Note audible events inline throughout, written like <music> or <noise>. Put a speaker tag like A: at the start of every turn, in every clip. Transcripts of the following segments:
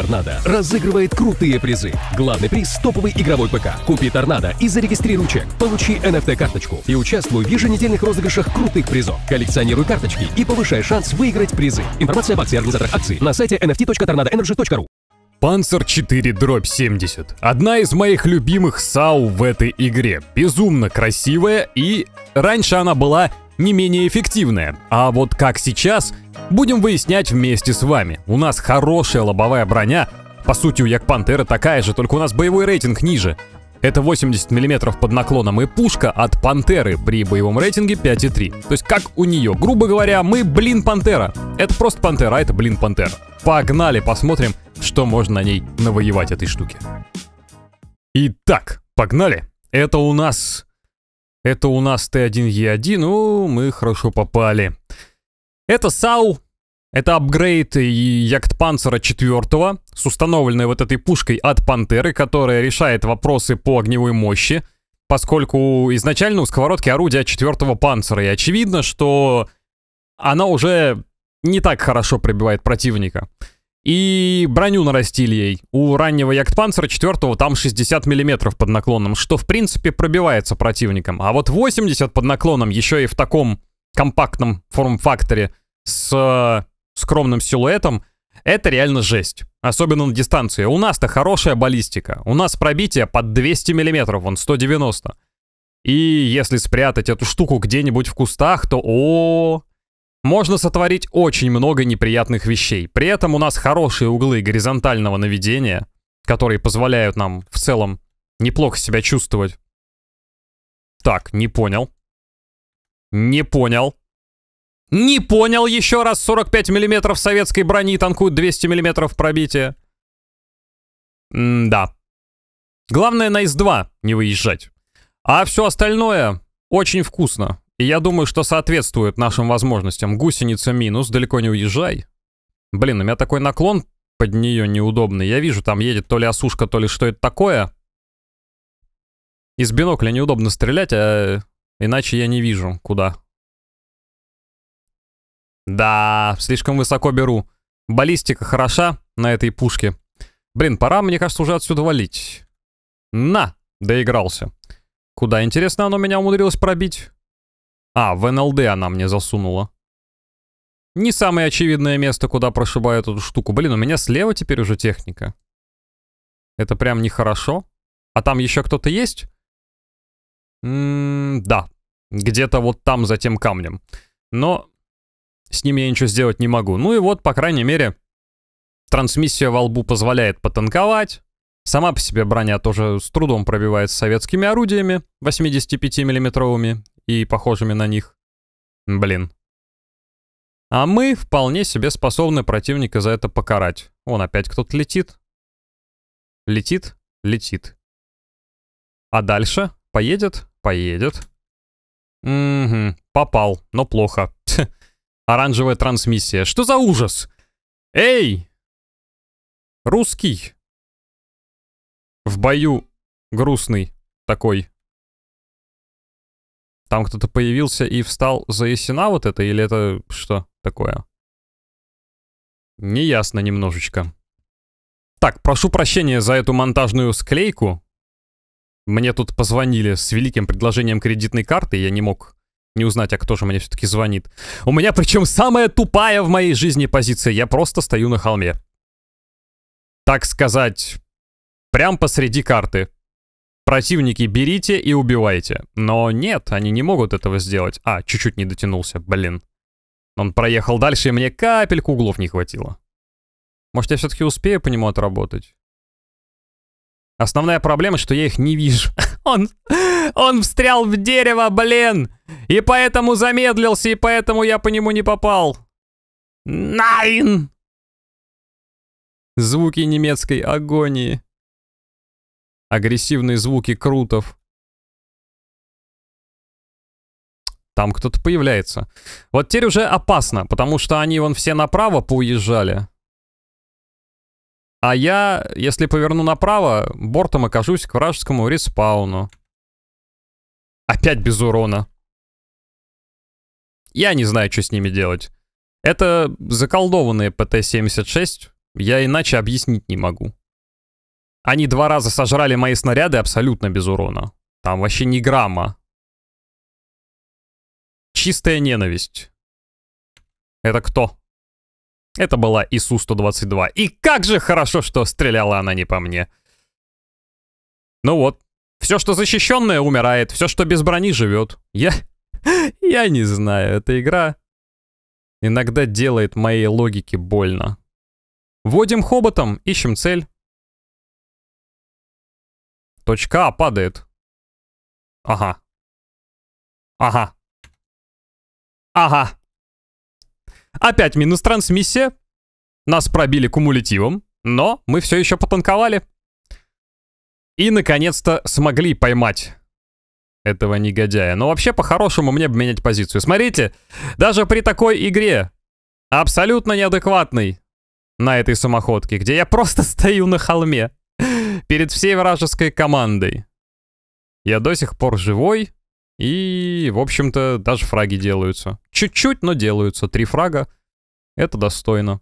A: Торнадо разыгрывает крутые призы. Главный приз – топовый игровой ПК. Купи Торнадо и зарегистрируй чек. Получи NFT-карточку и участвуй в еженедельных розыгрышах крутых призов. Коллекционируй карточки и повышай шанс выиграть призы. Информация об акции организаторах акций на сайте nft.tornadoenergy.ru Панцер 4 дробь 70. Одна из моих любимых САУ в этой игре. Безумно красивая и раньше она была не менее эффективная, А вот как сейчас, будем выяснять вместе с вами. У нас хорошая лобовая броня, по сути у Як-Пантеры такая же, только у нас боевой рейтинг ниже. Это 80 мм под наклоном и пушка от Пантеры при боевом рейтинге 5,3. То есть как у нее. Грубо говоря, мы блин Пантера. Это просто Пантера, а это блин Пантера. Погнали, посмотрим, что можно на ней навоевать этой штуке. Итак, погнали. Это у нас это у нас Т1Е1, ну мы хорошо попали. Это САУ, это апгрейд Яктпанцера 4 с установленной вот этой пушкой от Пантеры, которая решает вопросы по огневой мощи, поскольку изначально у сковородки орудия 4 панцера, и очевидно, что она уже не так хорошо пробивает противника. И броню нарастили ей. У раннего Ягдпанцера 4 там 60 мм под наклоном, что в принципе пробивается противником. А вот 80 под наклоном, еще и в таком компактном форм-факторе с э, скромным силуэтом, это реально жесть. Особенно на дистанции. У нас-то хорошая баллистика. У нас пробитие под 200 мм, вон 190. И если спрятать эту штуку где-нибудь в кустах, то о, -о, -о можно сотворить очень много неприятных вещей. При этом у нас хорошие углы горизонтального наведения, которые позволяют нам в целом неплохо себя чувствовать. Так, не понял. Не понял. Не понял еще раз 45 миллиметров советской брони танкуют 200 миллиметров пробития. М да. Главное на ИС-2 не выезжать. А все остальное очень вкусно я думаю, что соответствует нашим возможностям. Гусеница минус, далеко не уезжай. Блин, у меня такой наклон под нее неудобный. Я вижу, там едет то ли осушка, то ли что это такое. Из бинокля неудобно стрелять, а иначе я не вижу, куда. Да, слишком высоко беру. Баллистика хороша на этой пушке. Блин, пора, мне кажется, уже отсюда валить. На, доигрался. Куда, интересно, оно меня умудрилось пробить? А, в НЛД она мне засунула. Не самое очевидное место, куда прошибают эту штуку. Блин, у меня слева теперь уже техника. Это прям нехорошо. А там еще кто-то есть? М м-м, -м да. Где-то вот там, за тем камнем. Но с ним я ничего сделать не могу. Ну и вот, по крайней мере, трансмиссия во лбу позволяет потанковать. Сама по себе броня тоже с трудом пробивается советскими орудиями 85 миллиметровыми и похожими на них. Блин. А мы вполне себе способны противника за это покарать. Он опять кто-то летит. Летит, летит. А дальше? Поедет? Поедет. Угу, попал, но плохо. оранжевая трансмиссия. Что за ужас? Эй!
B: Русский. В бою грустный такой. Там кто-то появился и встал за Есина вот это, или это
A: что такое? Неясно немножечко. Так, прошу прощения за эту монтажную склейку. Мне тут позвонили с великим предложением кредитной карты, я не мог не узнать, а кто же мне все-таки звонит. У меня причем самая тупая в моей жизни позиция, я просто стою на холме. Так сказать, прям посреди карты противники берите и убивайте. Но нет, они не могут этого сделать. А, чуть-чуть не дотянулся, блин. Он проехал дальше, и мне капельку углов не хватило. Может, я все-таки успею по нему отработать? Основная проблема, что я их не вижу. <laughs> Он, он встрял в дерево, блин! И поэтому замедлился, и поэтому я по нему не попал. Найн! Звуки
B: немецкой агонии агрессивные звуки крутов. Там кто-то появляется. Вот теперь уже
A: опасно, потому что они вон все направо поуезжали. А я, если поверну направо, бортом окажусь к вражескому респауну. Опять без урона. Я не знаю, что с ними делать. Это заколдованные ПТ-76. Я иначе объяснить не могу. Они два раза сожрали мои снаряды абсолютно без урона. Там вообще ни грамма. Чистая ненависть. Это кто? Это была ИСУ-122. И как же хорошо, что стреляла она не по мне. Ну вот. Все, что защищенное, умирает. Все, что без брони, живет. Я... <laughs> Я не знаю. Эта игра иногда делает моей логике больно. Вводим хоботом,
B: ищем цель. Точка А падает. Ага. Ага. Ага.
A: Опять минус трансмиссия. Нас пробили кумулятивом, но мы все еще потанковали. И, наконец-то, смогли поймать этого негодяя. Но вообще, по-хорошему, мне бы менять позицию. Смотрите, даже при такой игре, абсолютно неадекватной на этой самоходке, где я просто <laughs> стою на холме, перед всей вражеской командой. Я до сих пор живой, и, в общем-то, даже фраги делаются. Чуть-чуть, но делаются. Три фрага. Это достойно.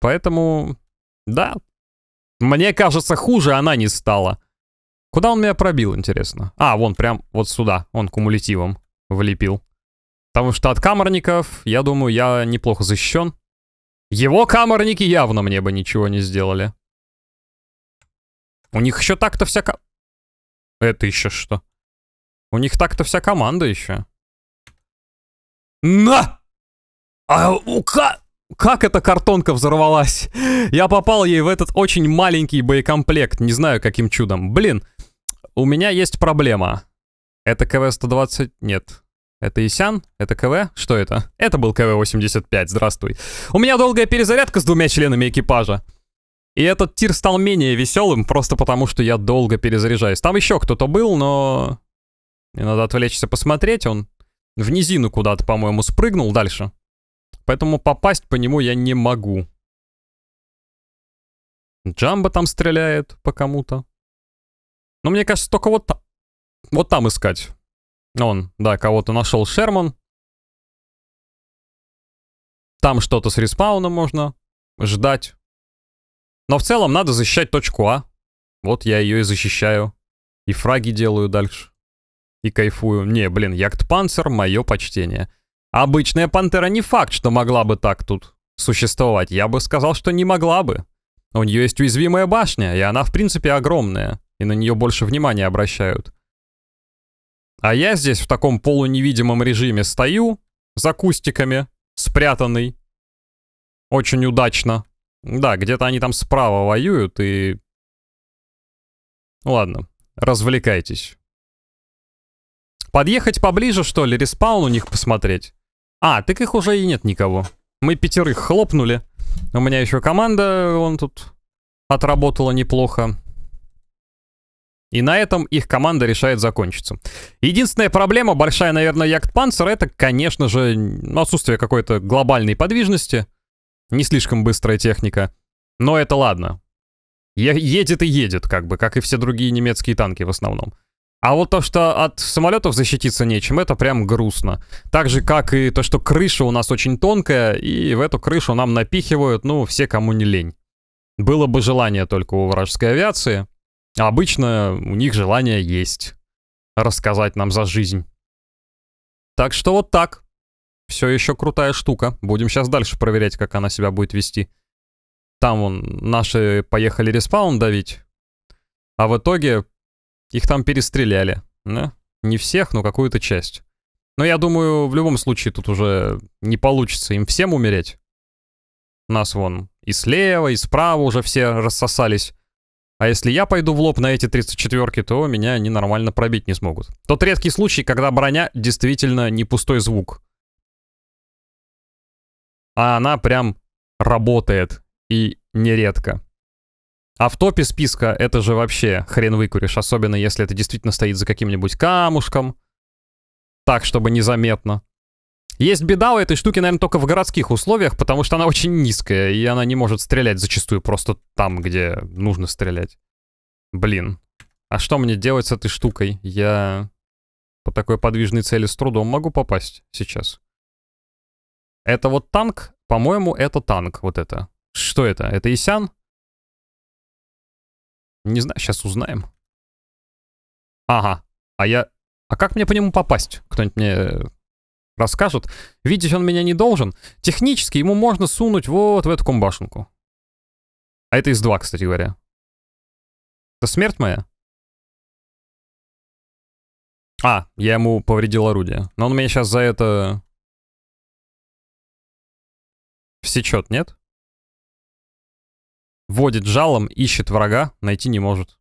A: Поэтому, да. Мне кажется, хуже она не стала. Куда он меня пробил, интересно? А, вон, прям вот сюда. Он кумулятивом влепил. Потому что от камерников, я думаю, я неплохо защищен. Его камерники явно мне бы ничего не сделали. У них еще так-то вся... Ко...
B: Это еще что? У них так-то вся команда еще.
A: На! А у ка... Как эта картонка взорвалась? Я попал ей в этот очень маленький боекомплект. Не знаю, каким чудом. Блин, у меня есть проблема. Это КВ-120... Нет. Это Исян? Это КВ? Что это? Это был КВ-85, здравствуй. У меня долгая перезарядка с двумя членами экипажа. И этот тир стал менее веселым, просто потому что я долго перезаряжаюсь. Там еще кто-то был, но... Мне надо отвлечься посмотреть, он в низину куда-то, по-моему, спрыгнул дальше. Поэтому попасть по нему я не могу. Джамба там стреляет по кому-то. Но мне
B: кажется, только вот, та... вот там искать. Он, да, кого-то нашел Шерман. Там что-то с респауном можно ждать.
A: Но в целом надо защищать точку А. Вот я ее и защищаю. И фраги делаю дальше. И кайфую. Не, блин, яхт-панцер, мое почтение. Обычная пантера не факт, что могла бы так тут существовать. Я бы сказал, что не могла бы. У нее есть уязвимая башня, и она в принципе огромная. И на нее больше внимания обращают. А я здесь в таком полуневидимом режиме стою, за кустиками, спрятанный. Очень удачно. Да, где-то они там справа воюют и... Ладно, развлекайтесь. Подъехать поближе, что ли, респаун у них посмотреть? А, так их уже и нет никого. Мы пятерых хлопнули. У меня еще команда, он тут отработала неплохо. И на этом их команда решает закончиться. Единственная проблема, большая, наверное, яктпанцер, это, конечно же, отсутствие какой-то глобальной подвижности — не слишком быстрая техника. Но это ладно. Е едет и едет, как бы, как и все другие немецкие танки в основном. А вот то, что от самолетов защититься нечем, это прям грустно. Так же, как и то, что крыша у нас очень тонкая, и в эту крышу нам напихивают, ну, все, кому не лень. Было бы желание только у вражеской авиации. А обычно у них желание есть. Рассказать нам за жизнь. Так что вот так все еще крутая штука. Будем сейчас дальше проверять, как она себя будет вести. Там вон наши поехали респаун давить, а в итоге их там перестреляли. Да? Не всех, но какую-то часть. Но я думаю, в любом случае тут уже не получится им всем умереть. Нас вон и слева, и справа уже все рассосались. А если я пойду в лоб на эти 34-ки, то меня они нормально пробить не смогут. Тот редкий случай, когда броня действительно не пустой звук а она прям работает и нередко. А в топе списка это же вообще хрен выкуришь, особенно если это действительно стоит за каким-нибудь камушком, так, чтобы незаметно. Есть беда у этой штуки, наверное, только в городских условиях, потому что она очень низкая, и она не может стрелять зачастую просто там, где нужно стрелять. Блин, а что мне делать с этой штукой? Я по такой подвижной цели с трудом могу попасть сейчас. Это вот танк? По-моему, это танк вот это. Что это?
B: Это Исян? Не знаю, сейчас узнаем.
A: Ага, а я... А как мне по нему попасть? Кто-нибудь мне э, расскажет. Видеть он меня не должен. Технически ему можно сунуть вот в эту комбашенку. А это из 2, кстати говоря. Это смерть моя?
B: А, я ему повредил орудие. Но он меня сейчас за это Всечет, нет?
A: Водит жалом, ищет врага, найти не может.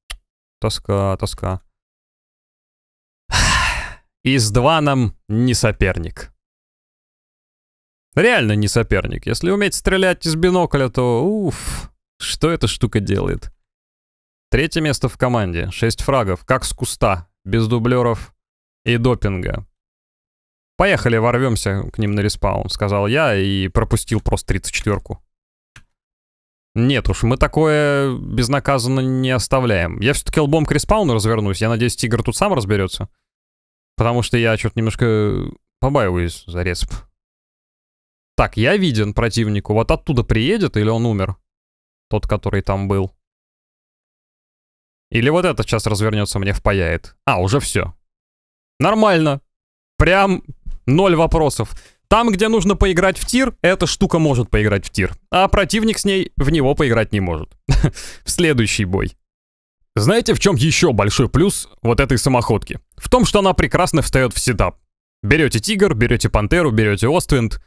A: Тоска, тоска. <sighs> и с дваном не соперник. Реально не соперник. Если уметь стрелять из бинокля, то уф, что эта штука делает? Третье место в команде. шесть фрагов, как с куста, без дублеров и допинга. Поехали, ворвемся к ним на респаун, сказал я и пропустил просто 34-ку. Нет уж, мы такое безнаказанно не оставляем. Я все-таки лбом к респауну развернусь. Я надеюсь, Тигр тут сам разберется. Потому что я что-то немножко побаиваюсь за респ. Так, я виден противнику. Вот оттуда приедет или он умер? Тот, который там был. Или вот это сейчас развернется, мне впаяет. А, уже все. Нормально. Прям Ноль вопросов. Там, где нужно поиграть в тир, эта штука может поиграть в тир, а противник с ней в него поиграть не может. <laughs> в следующий бой. Знаете, в чем еще большой плюс вот этой самоходки? В том, что она прекрасно встает в сетап. Берете тигр, берете пантеру, берете Оствинд,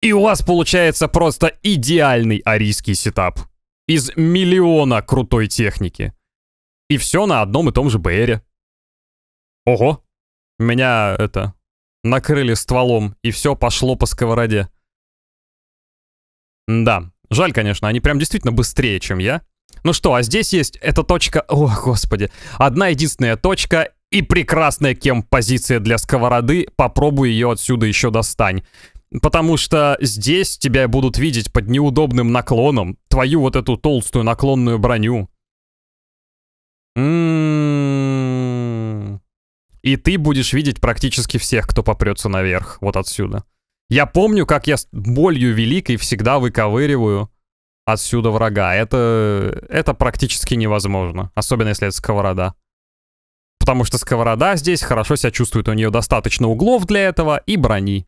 A: и у вас получается просто идеальный арийский сетап. Из миллиона крутой техники. И все на одном и том же БРе. Ого, меня это накрыли стволом, и все пошло по сковороде. Да, жаль, конечно, они прям действительно быстрее, чем я. Ну что, а здесь есть эта точка... О, господи. Одна единственная точка и прекрасная кемп-позиция для сковороды. Попробуй ее отсюда еще достань. Потому что здесь тебя будут видеть под неудобным наклоном. Твою вот эту толстую наклонную броню. Ммм... И ты будешь видеть практически всех, кто попрется наверх, вот отсюда. Я помню, как я с болью великой всегда выковыриваю отсюда врага. Это, это практически невозможно, особенно если это сковорода. Потому что сковорода здесь хорошо себя чувствует, у нее достаточно углов для этого и брони.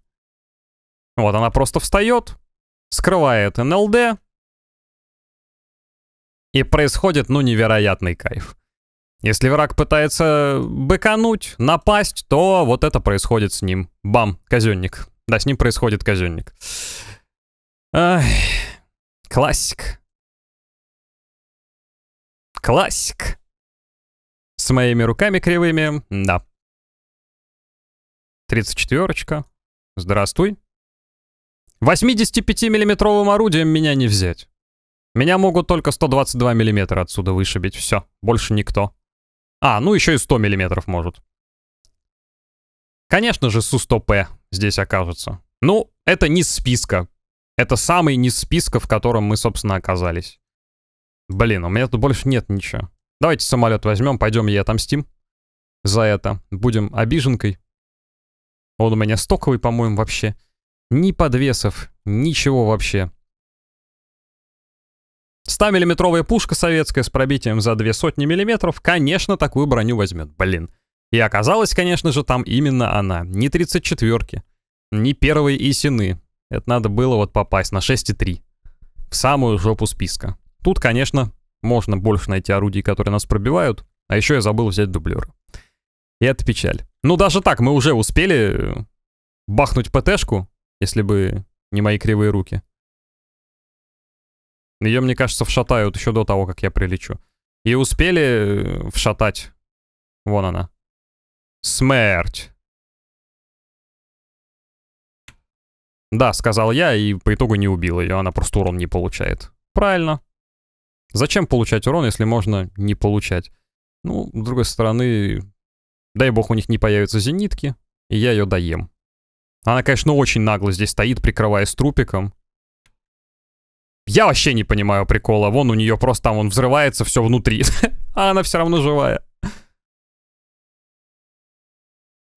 A: Вот она просто встает, скрывает НЛД, и происходит, ну, невероятный кайф. Если враг пытается быкануть, напасть, то вот это происходит с ним. Бам, казенник. Да, с ним происходит казенник. Ай, классик.
B: Классик. С моими
A: руками кривыми, да. 34-очка. Здравствуй. 85-миллиметровым орудием меня не взять. Меня могут только 122 миллиметра отсюда вышибить. Все, больше никто. А, ну еще и 100 миллиметров может. Конечно же, Су-100П здесь окажется. Ну, это не списка. Это самый низ списка, в котором мы, собственно, оказались. Блин, у меня тут больше нет ничего. Давайте самолет возьмем, пойдем и отомстим за это. Будем обиженкой. Он у меня стоковый, по-моему, вообще. Ни подвесов, ничего вообще. 100-миллиметровая пушка советская с пробитием за две сотни миллиметров, конечно, такую броню возьмет, блин. И оказалось, конечно же, там именно она. Не 34-ки, не первые Исины. Это надо было вот попасть на 6,3. В самую жопу списка. Тут, конечно, можно больше найти орудий, которые нас пробивают. А еще я забыл взять дублер. И это печаль. Ну, даже так, мы уже успели бахнуть ПТшку, если бы не мои кривые руки. Ее, мне кажется, вшатают еще до того, как я прилечу. И успели э, вшатать.
B: Вон она. Смерть.
A: Да, сказал я, и по итогу не убил ее, она просто урон не получает. Правильно. Зачем получать урон, если можно не получать? Ну, с другой стороны, дай бог у них не появятся зенитки, и я ее доем. Она, конечно, очень нагло здесь стоит, прикрываясь трупиком. Я вообще не понимаю прикола. Вон у нее просто там он взрывается все внутри. <laughs> а она все равно живая.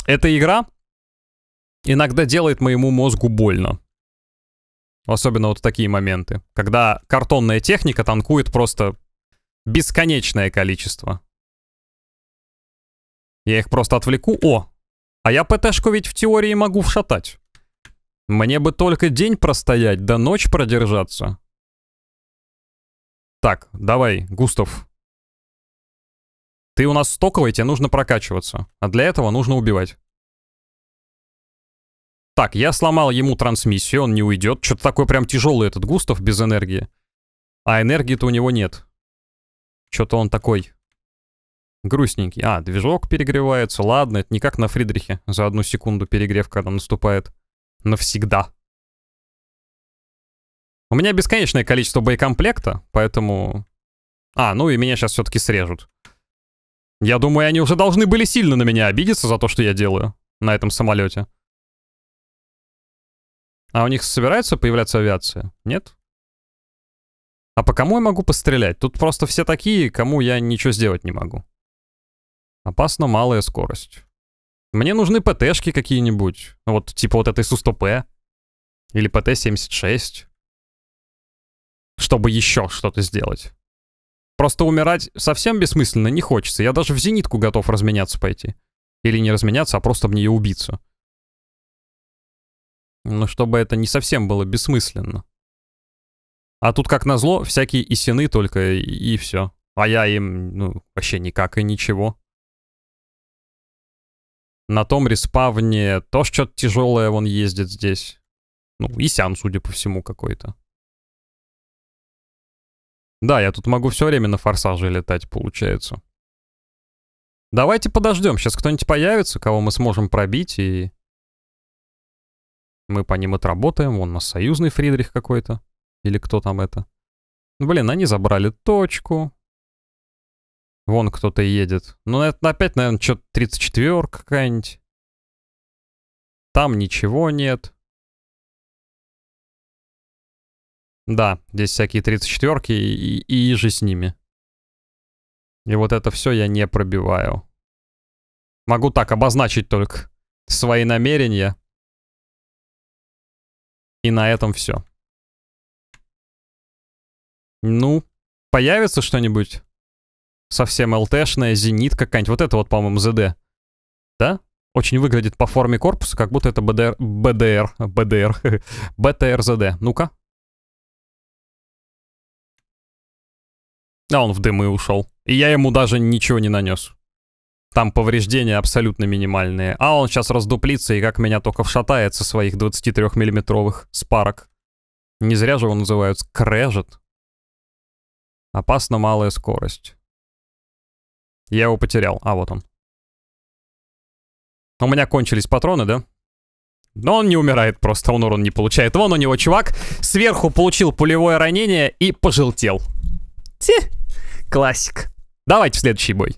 A: Эта игра иногда делает моему мозгу больно. Особенно вот такие моменты. Когда картонная техника танкует просто бесконечное количество. Я их просто отвлеку. О! А я ПТшку ведь в теории могу вшатать. Мне бы только день простоять, да ночь продержаться. Так, давай, Густав. Ты у нас стоковый, тебе нужно прокачиваться. А для этого нужно убивать. Так, я сломал ему трансмиссию, он не уйдет. Что-то такой прям тяжелый этот Густав без энергии. А энергии-то у него нет. Что-то он такой грустненький. А, движок перегревается. Ладно, это не как на Фридрихе. За одну секунду перегревка там наступает. Навсегда. У меня бесконечное количество боекомплекта, поэтому... А, ну и меня сейчас все-таки срежут. Я думаю, они уже должны были сильно на меня обидеться за то, что я делаю на этом самолете. А у них собирается появляться авиация? Нет? А по кому я могу пострелять? Тут просто все такие, кому я ничего сделать не могу. Опасно малая скорость. Мне нужны ПТшки какие-нибудь. Вот типа вот этой Су-100П. Или ПТ-76 чтобы еще что-то сделать. Просто умирать совсем бессмысленно не хочется. Я даже в зенитку готов разменяться пойти. Или не разменяться, а просто мне ее убиться. Но чтобы это не совсем было бессмысленно. А тут, как назло, всякие исины только и, и все. А я им, ну, вообще никак и ничего. На том респавне тоже что-то тяжелое вон ездит
B: здесь. Ну, Исян, судя по всему, какой-то.
A: Да, я тут могу все время на форсаже летать, получается. Давайте подождем. Сейчас кто-нибудь появится, кого мы сможем пробить, и... Мы по ним отработаем. Вон у нас союзный Фридрих какой-то. Или кто там это? Блин, они забрали точку. Вон кто-то едет. Ну, это опять, наверное, что-то 34 какая-нибудь. Там ничего нет.
B: Да, здесь всякие 34-ки
A: и, и, же с ними. И вот это все я не пробиваю. Могу так обозначить только свои намерения.
B: И на этом все.
A: Ну, появится что-нибудь? Совсем лтшное, зенит какая-нибудь. Вот это вот, по-моему, ЗД. Да? Очень выглядит по форме корпуса, как будто это БДР... БДР... <laughs> БДР... БТРЗД. Ну-ка. А он в дымы ушел. И я ему даже ничего не нанес. Там повреждения абсолютно минимальные. А он сейчас раздуплится и как меня только вшатает со своих 23-миллиметровых спарок. Не зря же его называют скрежет. Опасно малая скорость. Я его потерял. А, вот он. У меня кончились патроны, да? Но он не умирает просто, он урон не получает. Вон у него чувак сверху получил пулевое ранение и пожелтел. Тих. Классик. Давайте в следующий бой.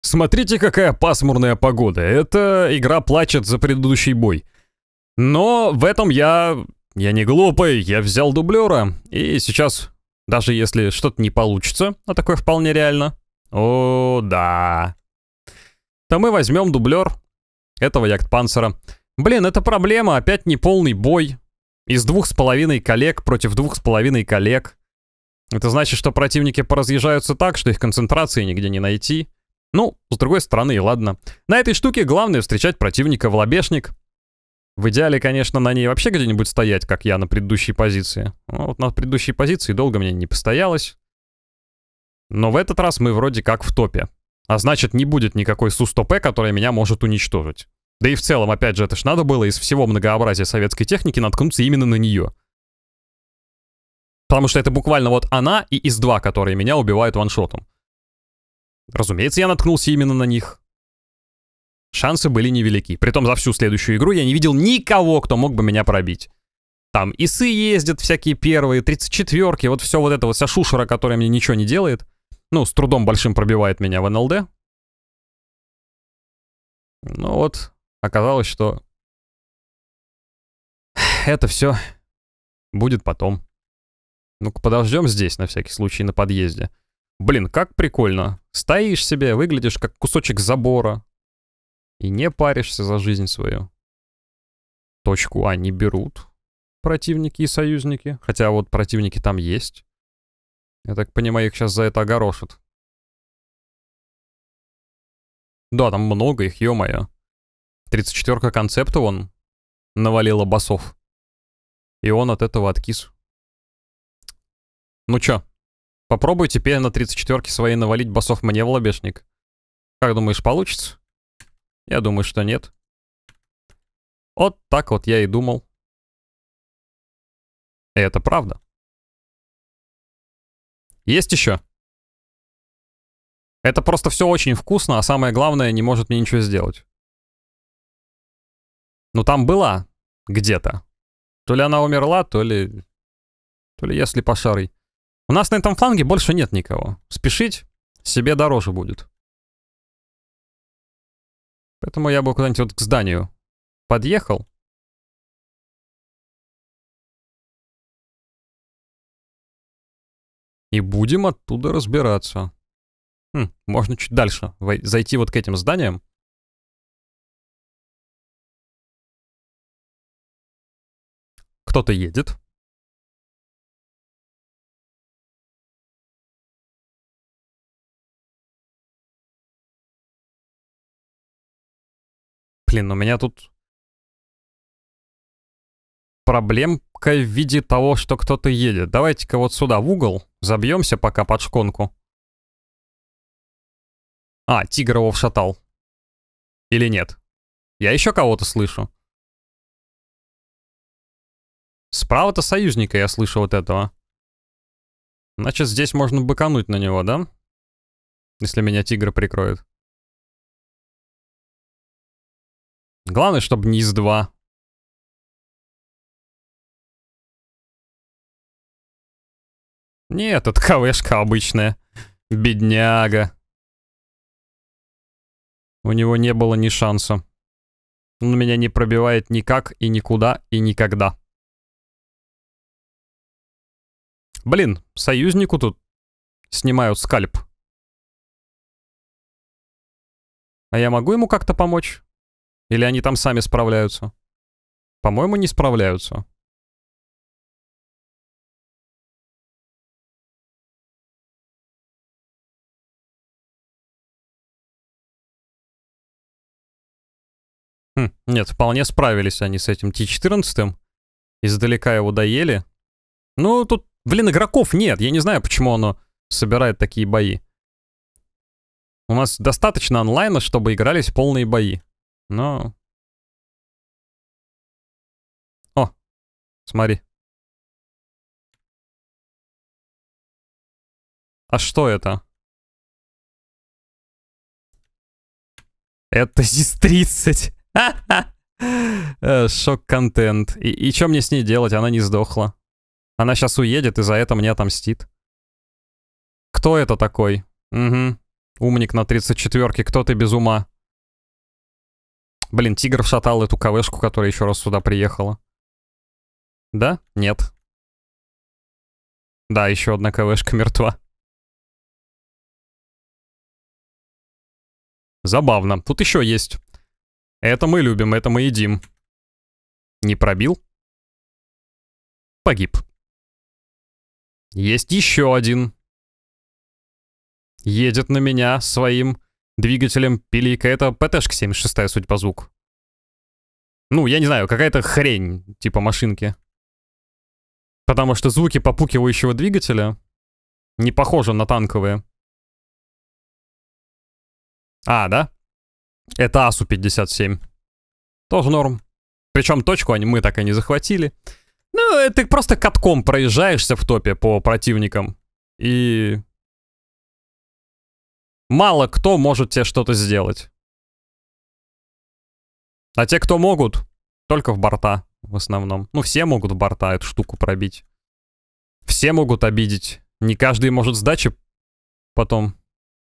A: Смотрите, какая пасмурная погода. Эта игра плачет за предыдущий бой. Но в этом я... Я не глупый, я взял дублера. И сейчас, даже если что-то не получится, а такое вполне реально... О, да. То мы возьмем дублер этого яхт-панцера. Блин, это проблема, опять неполный бой. Из двух с половиной коллег против двух с половиной коллег. Это значит, что противники поразъезжаются так, что их концентрации нигде не найти. Ну, с другой стороны, и ладно. На этой штуке главное встречать противника в лобешник. В идеале, конечно, на ней вообще где-нибудь стоять, как я на предыдущей позиции. Ну, вот на предыдущей позиции долго мне не постоялось. Но в этот раз мы вроде как в топе. А значит, не будет никакой Су-100П, которая меня может уничтожить. Да и в целом, опять же, это ж надо было из всего многообразия советской техники наткнуться именно на нее. Потому что это буквально вот она и из два, которые меня убивают ваншотом. Разумеется, я наткнулся именно на них. Шансы были невелики. Притом за всю следующую игру я не видел никого, кто мог бы меня пробить. Там ИСы ездят всякие первые, 34-ки, вот все вот это вот, вся шушера, которая мне ничего не делает. Ну, с трудом большим пробивает меня в НЛД.
B: Ну вот, оказалось, что
A: <sighs> это все будет потом. Ну-ка, подождем здесь, на всякий случай, на подъезде. Блин, как прикольно. Стоишь себе, выглядишь как кусочек забора. И не паришься за жизнь свою. Точку они а берут противники и союзники. Хотя вот противники там есть. Я так понимаю, их сейчас за это огорошат.
B: Да, там много их, ё-моё. 34-ка концепта, он навалила
A: басов. И он от этого откис. Ну чё, попробуй теперь на 34-ке своей навалить басов мне в лобешник. Как думаешь, получится? Я думаю, что нет. Вот так вот я и
B: думал. И это правда. Есть еще? Это просто все очень вкусно, а самое главное, не может мне ничего сделать. Ну там была
A: где-то. То ли она умерла, то ли... То ли я слепошарый. У нас на этом фланге больше нет никого. Спешить себе дороже будет.
B: Поэтому я бы куда-нибудь вот к зданию подъехал. И будем оттуда разбираться. Хм, можно чуть дальше зайти вот к этим зданиям. Кто-то едет. Блин, у меня тут
A: проблемка в виде того, что кто-то едет. Давайте-ка вот сюда, в угол, забьемся пока под шконку. А, тигр его вшатал.
B: Или нет? Я еще кого-то слышу. Справа-то союзника я слышу вот этого. Значит, здесь можно быкануть на него, да? Если меня тигр прикроет. Главное, чтобы не из 2. Нет,
A: это КВшка обычная. Бедняга. У него не было ни шанса. Он меня не пробивает никак и никуда
B: и никогда. Блин, союзнику тут снимают скальп. А я могу ему как-то помочь? Или они там сами справляются? По-моему, не справляются.
A: Хм, нет, вполне справились они с этим Т-14. Издалека его доели. Ну, тут, блин, игроков нет. Я не знаю, почему оно собирает такие бои. У нас достаточно онлайна,
B: чтобы игрались полные бои. Но... О, смотри. А что это?
A: Это ЗИС-30. <laughs> Э, шок-контент. И, и что мне с ней делать? Она не сдохла. Она сейчас уедет и за это мне отомстит. Кто это такой? Угу. Умник на 34-ке. Кто ты без ума? Блин, Тигр шатал эту КВшку, которая еще раз сюда приехала.
B: Да? Нет. Да, еще одна КВшка мертва. Забавно. Тут еще есть. Это мы любим, это мы едим. Не пробил? Погиб. Есть еще
A: один. Едет на меня своим двигателем пилика. Это ПТшка 76, судя по звуку. Ну, я не знаю, какая-то хрень, типа машинки. Потому что звуки попукивающего двигателя
B: не похожи на танковые. А, да?
A: Это АСУ-57. Тоже норм. Причем точку они мы так и не захватили. Ну, э, ты просто катком проезжаешься в топе по противникам. И мало кто может тебе что-то сделать. А те, кто могут, только в борта в основном. Ну, все могут в борта эту штуку пробить. Все могут обидеть. Не каждый может сдачи потом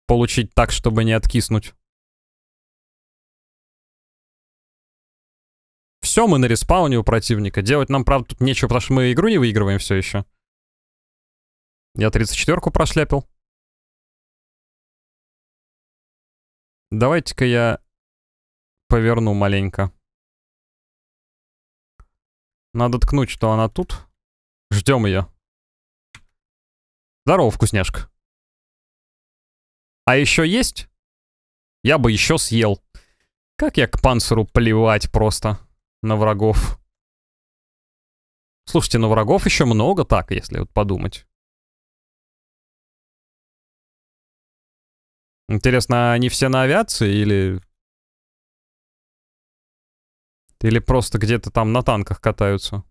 A: получить так, чтобы не откиснуть.
B: Все, мы на респауне у противника. Делать нам, правда, тут нечего, потому что мы игру не выигрываем все еще. Я 34-ку прошляпил. Давайте-ка я поверну маленько. Надо ткнуть, что она тут. Ждем ее.
A: Здорово, вкусняшка. А еще есть? Я бы еще съел. Как я к панциру плевать просто на врагов. Слушайте, но врагов еще много так, если вот подумать.
B: Интересно, они все на авиации или... Или просто где-то там на танках катаются?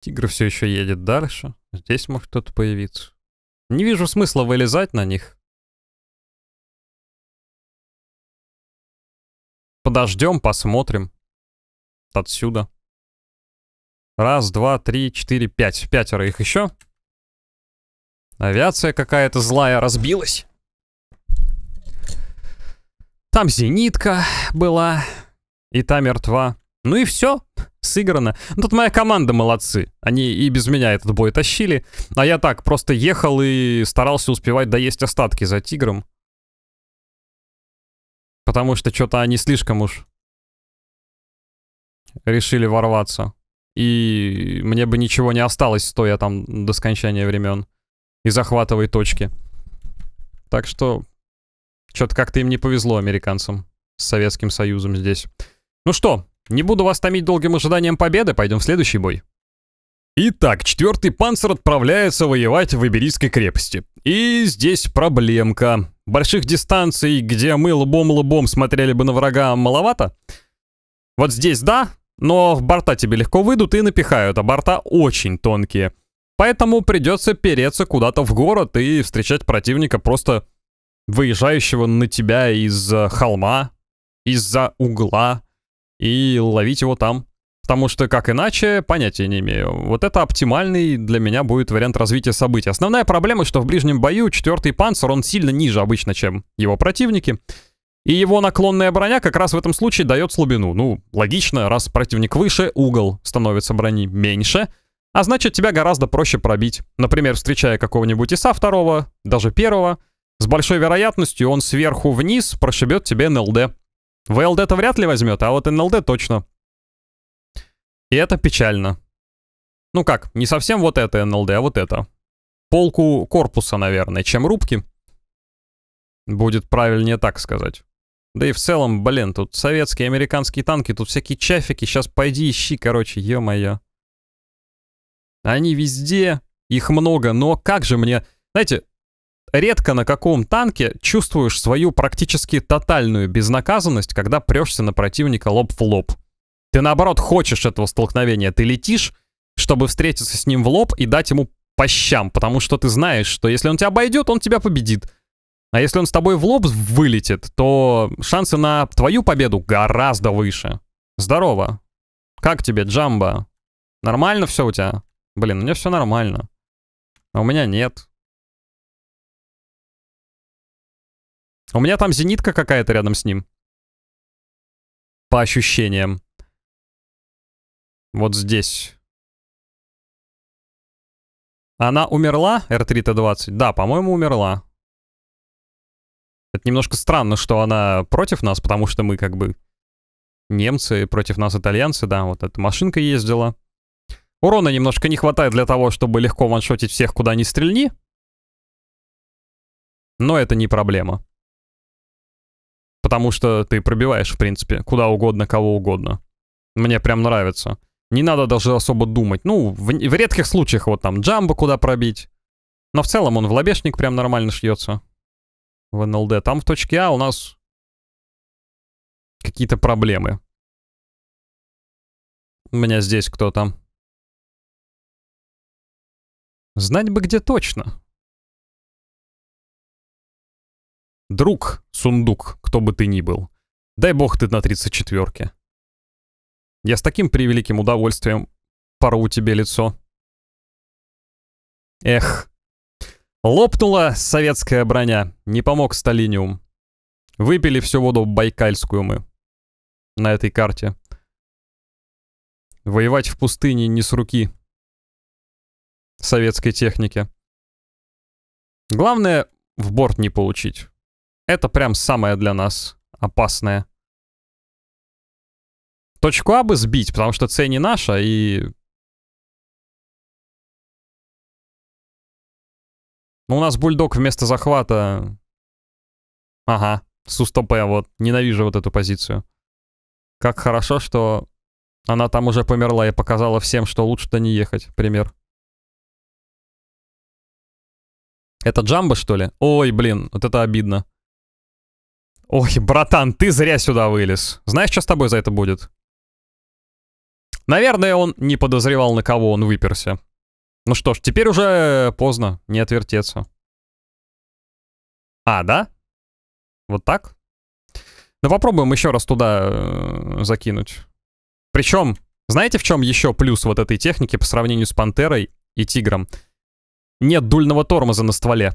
B: Тигр все еще едет дальше. Здесь может кто-то появиться. Не вижу смысла вылезать на них. Подождем, посмотрим. Отсюда.
A: Раз, два, три, четыре, пять. Пятеро их еще. Авиация какая-то злая разбилась. Там зенитка была. И та мертва. Ну и все. Сыграно. Ну, тут моя команда молодцы. Они и без меня этот бой тащили. А я так, просто ехал и старался успевать доесть остатки за тигром. Потому что что-то они слишком уж решили ворваться и мне бы ничего не осталось, стоя там до скончания времен. И захватывай точки. Так что, что-то как-то им не повезло, американцам, с Советским Союзом здесь. Ну что, не буду вас томить долгим ожиданием победы, пойдем в следующий бой. Итак, четвертый панцир отправляется воевать в Иберийской крепости. И здесь проблемка. Больших дистанций, где мы лбом-лбом смотрели бы на врага, маловато. Вот здесь да, но в борта тебе легко выйдут и напихают, а борта очень тонкие. Поэтому придется переться куда-то в город и встречать противника просто выезжающего на тебя из холма, из-за угла, и ловить его там. Потому что, как иначе, понятия не имею. Вот это оптимальный для меня будет вариант развития событий. Основная проблема, что в ближнем бою четвертый панцир, он сильно ниже обычно, чем его противники. И его наклонная броня как раз в этом случае дает слабину. Ну, логично, раз противник выше, угол становится брони меньше, а значит тебя гораздо проще пробить. Например, встречая какого-нибудь ИСа второго, даже первого, с большой вероятностью он сверху вниз прошибет тебе НЛД. влд это вряд ли возьмет, а вот НЛД точно. И это печально. Ну как, не совсем вот это НЛД, а вот это. Полку корпуса, наверное, чем рубки. Будет правильнее так сказать. Да и в целом, блин, тут советские, американские танки, тут всякие чафики. Сейчас пойди ищи, короче, ё-моё. Они везде, их много, но как же мне... Знаете, редко на каком танке чувствуешь свою практически тотальную безнаказанность, когда прешься на противника лоб в лоб. Ты наоборот хочешь этого столкновения, ты летишь, чтобы встретиться с ним в лоб и дать ему по щам, потому что ты знаешь, что если он тебя обойдет, он тебя победит. А если он с тобой в лоб вылетит, то шансы на твою победу гораздо выше. Здорово. Как тебе, Джамба? Нормально все у тебя? Блин, у меня все нормально. А у меня нет.
B: У меня там зенитка какая-то рядом с ним. По ощущениям. Вот здесь. Она умерла, R3T20?
A: Да, по-моему, умерла. Это немножко странно, что она против нас, потому что мы как бы немцы, против нас итальянцы, да, вот эта машинка ездила. Урона немножко не хватает для того, чтобы легко ваншотить всех, куда ни стрельни.
B: Но это не проблема. Потому
A: что ты пробиваешь, в принципе, куда угодно, кого угодно. Мне прям нравится. Не надо даже особо думать. Ну, в, в редких случаях вот там джамбо куда пробить. Но в целом он в лобешник прям нормально шьется в НЛД. Там в точке А у нас
B: какие-то проблемы. У меня здесь кто-то. Знать бы, где точно. Друг, сундук, кто бы ты ни был. Дай бог ты на 34-ке. Я с таким превеликим удовольствием
A: порву тебе лицо. Эх, Лопнула советская броня, не помог сталиниум. Выпили всю воду байкальскую мы на этой карте. Воевать в пустыне не с руки советской техники. Главное, в борт не получить. Это прям самое для нас опасное. Точку А бы сбить, потому что цель не наша, и Ну, у нас бульдог вместо захвата... Ага, с устопе, вот. Ненавижу вот эту позицию. Как хорошо, что она там уже померла и
B: показала всем, что лучше-то не ехать. Пример.
A: Это джамба что ли? Ой, блин, вот это обидно. Ой, братан, ты зря сюда вылез. Знаешь, что с тобой за это будет? Наверное, он не подозревал, на кого он выперся. Ну что ж, теперь уже э, поздно, не отвертеться. А, да? Вот так? Ну попробуем еще раз туда э, закинуть. Причем, знаете, в чем еще плюс вот этой техники по сравнению с Пантерой и Тигром? Нет дульного тормоза на стволе.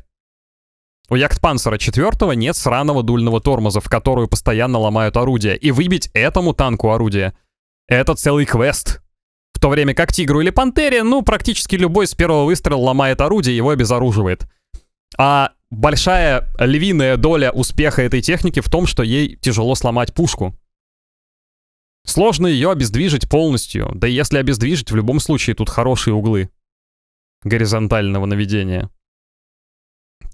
A: У Яхтпанцера 4 нет сраного дульного тормоза, в которую постоянно ломают орудие. И выбить этому танку орудие — это целый квест то время как тигру или пантере, ну, практически любой с первого выстрела ломает орудие, его обезоруживает. А большая львиная доля успеха этой техники в том, что ей тяжело сломать пушку. Сложно ее обездвижить полностью, да и если обездвижить, в любом случае тут хорошие углы горизонтального наведения.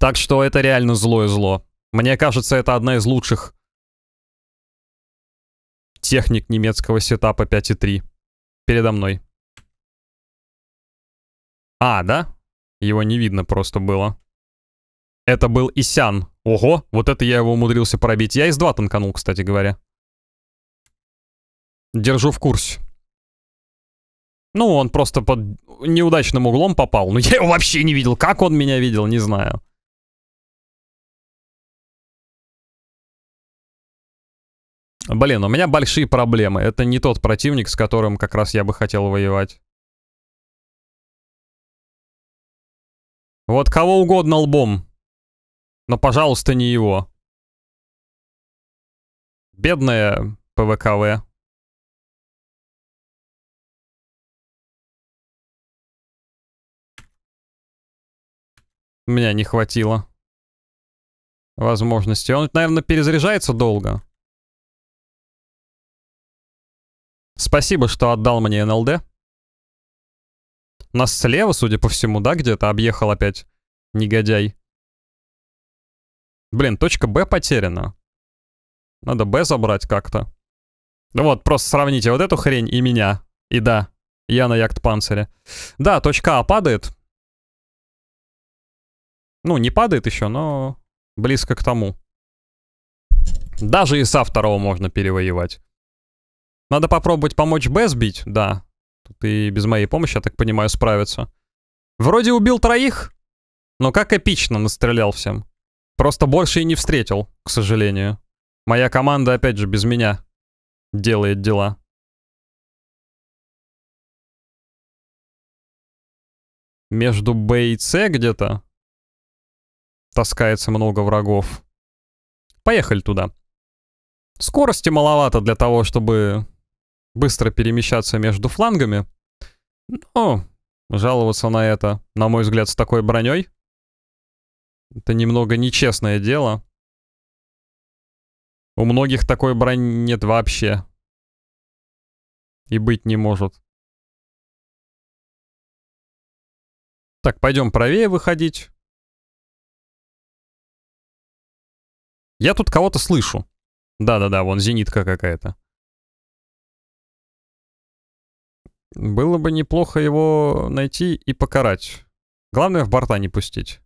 A: Так что это реально злое зло. Мне кажется, это одна из лучших техник немецкого сетапа 5.3 передо мной. А, да? Его не видно просто было. Это был Исян. Ого, вот это я его умудрился пробить. Я из 2 танканул, кстати говоря. Держу в курсе. Ну, он просто под неудачным углом попал. Но <laughs> я его вообще не видел. Как он меня видел, не
B: знаю. Блин, у меня большие проблемы. Это не тот противник, с которым как раз я бы хотел воевать. Вот кого угодно лбом. Но, пожалуйста, не его. Бедная ПВКВ. Меня не хватило возможности. Он, наверное, перезаряжается долго. Спасибо, что отдал мне НЛД. Нас слева, судя по всему, да, где-то объехал опять негодяй.
A: Блин, точка Б потеряна. Надо Б забрать как-то. Да ну вот, просто сравните вот эту хрень и меня. И да, я на яхт-панцире. Да, точка А падает. Ну, не падает еще, но близко к тому. Даже и со второго можно перевоевать. Надо попробовать помочь Б сбить, да. Тут и без моей помощи, я так понимаю, справится. Вроде убил троих, но как эпично настрелял всем. Просто больше и не встретил, к сожалению. Моя команда, опять же, без меня делает дела.
B: Между Б и С где-то
A: таскается много врагов. Поехали туда. Скорости маловато для того, чтобы быстро перемещаться между флангами. Но ну, жаловаться на это, на мой взгляд, с такой броней,
B: это немного нечестное дело. У многих такой брони нет вообще. И быть не может. Так, пойдем правее выходить. Я тут кого-то слышу. Да-да-да, вон зенитка какая-то. Было бы неплохо его найти и покарать. Главное, в борта не пустить.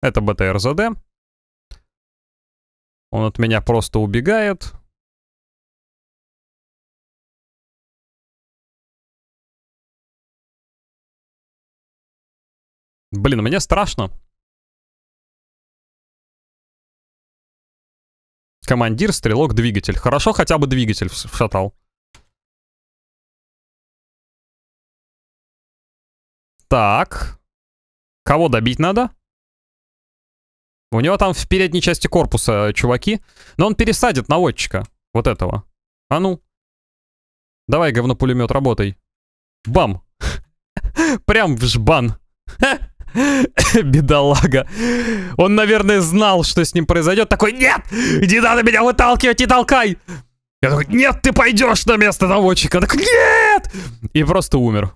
B: Это БТРЗД. Он от меня просто убегает. Блин, мне страшно. Командир, стрелок, двигатель. Хорошо, хотя бы двигатель шатал. Так.
A: Кого добить надо? У него там в передней части корпуса э, чуваки. Но он пересадит наводчика. Вот этого. А ну. Давай, говнопулемет, работай. Бам. <laughs> Прям в жбан. <laughs> Бедолага. Он, наверное, знал, что с ним произойдет. Такой, нет, не надо меня выталкивать, не толкай. Я такой, нет, ты пойдешь на место наводчика. Так, нет! И просто умер.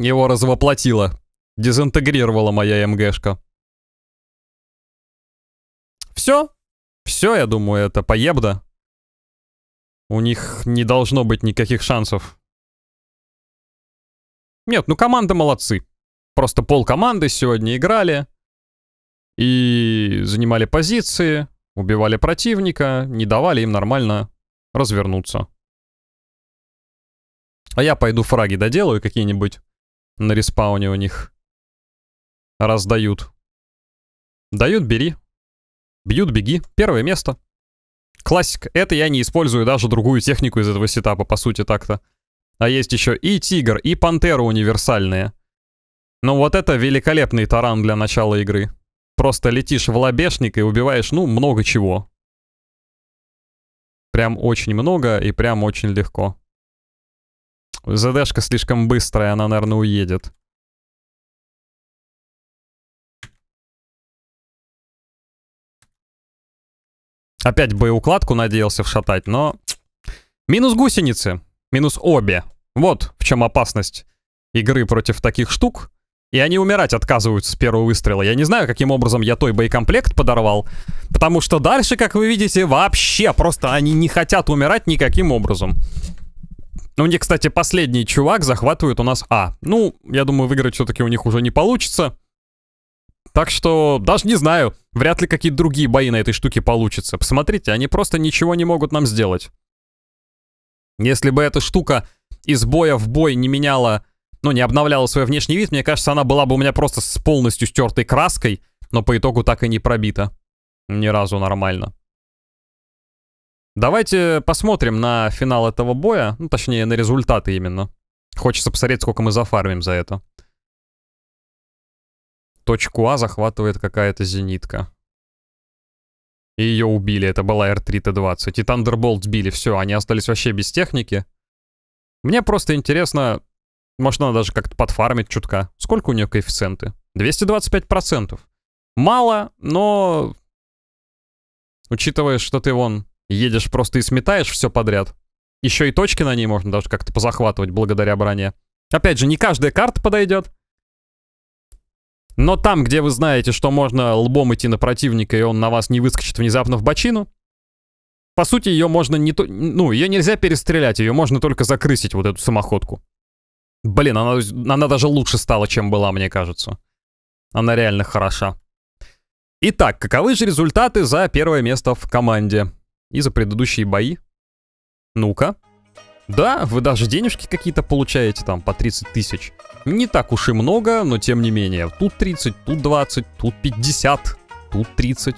A: Его развоплотило.
B: Дезинтегрировала моя МГшка. Все? Все, я думаю, это поебда. У них не должно быть
A: никаких шансов. Нет, ну команда молодцы. Просто пол команды сегодня играли. И занимали позиции, убивали противника, не давали им нормально развернуться. А я пойду фраги доделаю какие-нибудь на респауне у них. Раздают. Дают — бери. Бьют — беги. Первое место. Классик, Это я не использую даже другую технику из этого сетапа, по сути, так-то. А есть еще и тигр, и пантера универсальные. Но ну, вот это великолепный таран для начала игры. Просто летишь в лобешник и убиваешь, ну, много чего. Прям очень много и прям очень легко.
B: ЗДшка слишком быстрая, она, наверное, уедет.
A: Опять бы укладку надеялся вшатать, но... Минус гусеницы. Минус обе. Вот в чем опасность игры против таких штук. И они умирать отказываются с первого выстрела. Я не знаю, каким образом я той боекомплект подорвал. Потому что дальше, как вы видите, вообще просто они не хотят умирать никаким образом. Ну, не, кстати, последний чувак захватывает у нас А. Ну, я думаю, выиграть все-таки у них уже не получится. Так что, даже не знаю, вряд ли какие-то другие бои на этой штуке получатся. Посмотрите, они просто ничего не могут нам сделать. Если бы эта штука из боя в бой не меняла, ну, не обновляла свой внешний вид, мне кажется, она была бы у меня просто с полностью стертой краской, но по итогу так и не пробита. Ни разу нормально. Давайте посмотрим на финал этого боя, ну, точнее, на результаты именно. Хочется посмотреть, сколько мы зафармим за это. Точку А захватывает какая-то зенитка. И ее убили, это была R3T20. И Thunderbolt сбили, все, они остались вообще без техники. Мне просто интересно, может, надо даже как-то подфармить чутка. Сколько у нее коэффициенты? 225%. Мало, но... Учитывая, что ты вон Едешь просто и сметаешь все подряд. Еще и точки на ней можно даже как-то позахватывать благодаря броне. Опять же, не каждая карта подойдет. Но там, где вы знаете, что можно лбом идти на противника, и он на вас не выскочит внезапно в бочину, по сути, ее можно не то... Ну, ее нельзя перестрелять, ее можно только закрысить, вот эту самоходку. Блин, она, она даже лучше стала, чем была, мне кажется. Она реально хороша. Итак, каковы же результаты за первое место в команде? и за предыдущие бои. Ну-ка. Да, вы даже денежки какие-то получаете, там, по 30 тысяч. Не так уж и много, но тем не менее. Тут 30, тут 20, тут 50, тут 30.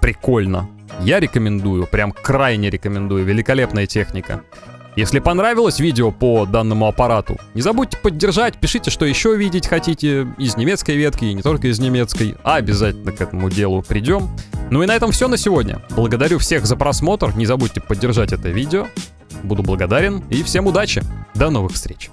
A: Прикольно. Я рекомендую, прям крайне рекомендую. Великолепная техника. Если понравилось видео по данному аппарату, не забудьте поддержать, пишите, что еще видеть хотите из немецкой ветки и не только из немецкой, а обязательно к этому делу придем. Ну и на этом все на сегодня. Благодарю всех за просмотр, не забудьте поддержать это видео. Буду благодарен и всем удачи. До новых встреч.